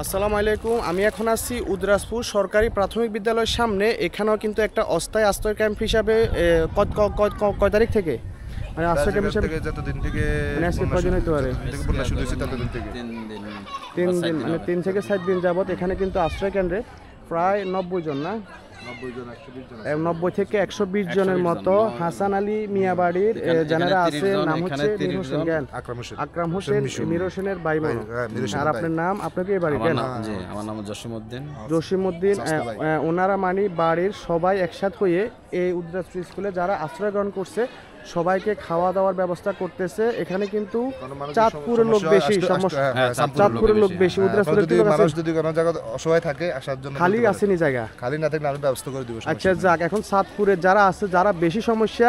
আসসালামু আলাইকুম আমি এখন আছি উদ্রাসপুর সরকারি প্রাথমিক বিদ্যালয়ের সামনে এখানেও কিন্তু একটা অস্থায়ী আশ্রয় ক্যাম্প হিসাবে কয় তারিখ থেকে মানে আশ্রয় ক্যাম্প হিসাবে মানে তিন দিন মানে তিন থেকে সাত দিন যাবত এখানে কিন্তু আশ্রয় কেন্দ্রে প্রায় নব্বই জন না নব্বই থেকে একশো বিশ জনের মতো হাসান আলী মিয়াবাড়ির যারা আছে নাম হচ্ছে মীর হোসেন জ্ঞান আকরাম হোসেন মীর হোসেনের ভাই হ্যাঁ, হ্যাঁ, আর আপনার নাম আপনাকে এই বাড়ি কেন আমার নাম জসিমউদ্দিন জসিমউদ্দিন ওনারা মানে বাড়ির সবাই একসাথে হয়ে এই উদ্যাশ্রী স্কুলে যারা আশ্রয় গ্রহণ করছে সবাইকে খাওয়া দাওয়ার ব্যবস্থা করতেছে এখানে কিন্তু চাঁদপুরের লোক বেশি হ্যাঁ, হ্যাঁ, হ্যাঁ, চাঁদপুরের লোক বেশি জায়গা খালি আসেনি জায়গা খালি না থাকলে ব্যবস্থা করে দিব আচ্ছা যাক এখন চাঁদপুরে যারা আছে যারা বেশি সমস্যা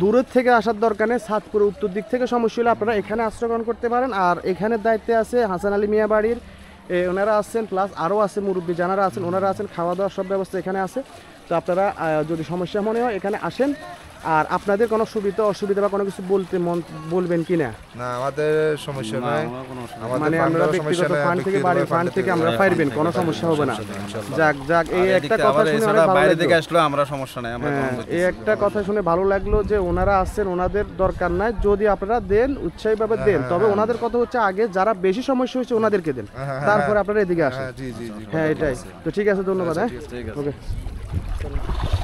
দূরের থেকে আসার দরকার নেই চাঁদপুরের উত্তর দিক থেকে সমস্যা হলে আপনারা এখানে আশ্রয় গ্রহণ করতে পারেন আর এখানে দায়িত্বে আছে হাসান আলী মিয়া বাড়ির ওনারা আছেন প্লাস আরও আছে মুরব্বী যারা আছেন ওনারা আছেন খাওয়া দাওয়ার সব ব্যবস্থা এখানে আছে তো আপনারা যদি সমস্যা মনে হয় এখানে আসেন আর আপনাদের কোনো সুবিধা অসুবিধা বা কোনো কিছু বলতে মন বলবেন কি না না আমাদের সমস্যা নাই মানে আমরা ব্যক্তিগত ফান্ড থেকে বাড়ির ফান্ড থেকে আমরা হ্যাঁ, পাইবেন কোনো সমস্যা হবে না যাক যাক এই একটা কথা শুনে আমরা বাইরে থেকে আসলো আমরা সমস্যা নাই আমরা হ্যাঁ, এই একটা কথা শুনে ভালো লাগলো যে ওনারা আসছেন ওনাদের দরকার নাই যদি আপনারা দেন উৎসাহীভাবে হ্যাঁ, দেন তবে ওনাদের কথা হচ্ছে আগে যারা বেশি সমস্যা হয়েছে ওনাদেরকে দেন তারপরে আপনারা এদিকে আসেন হ্যাঁ এটাই তো ঠিক আছে ধন্যবাদ হ্যাঁ ওকে